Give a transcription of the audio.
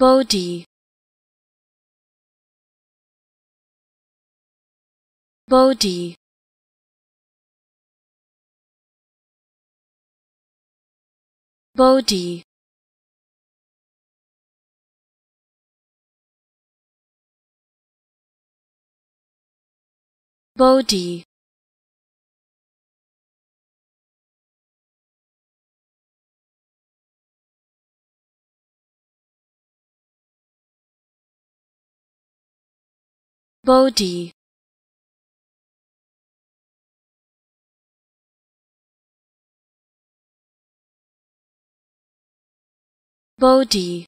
body body body body body body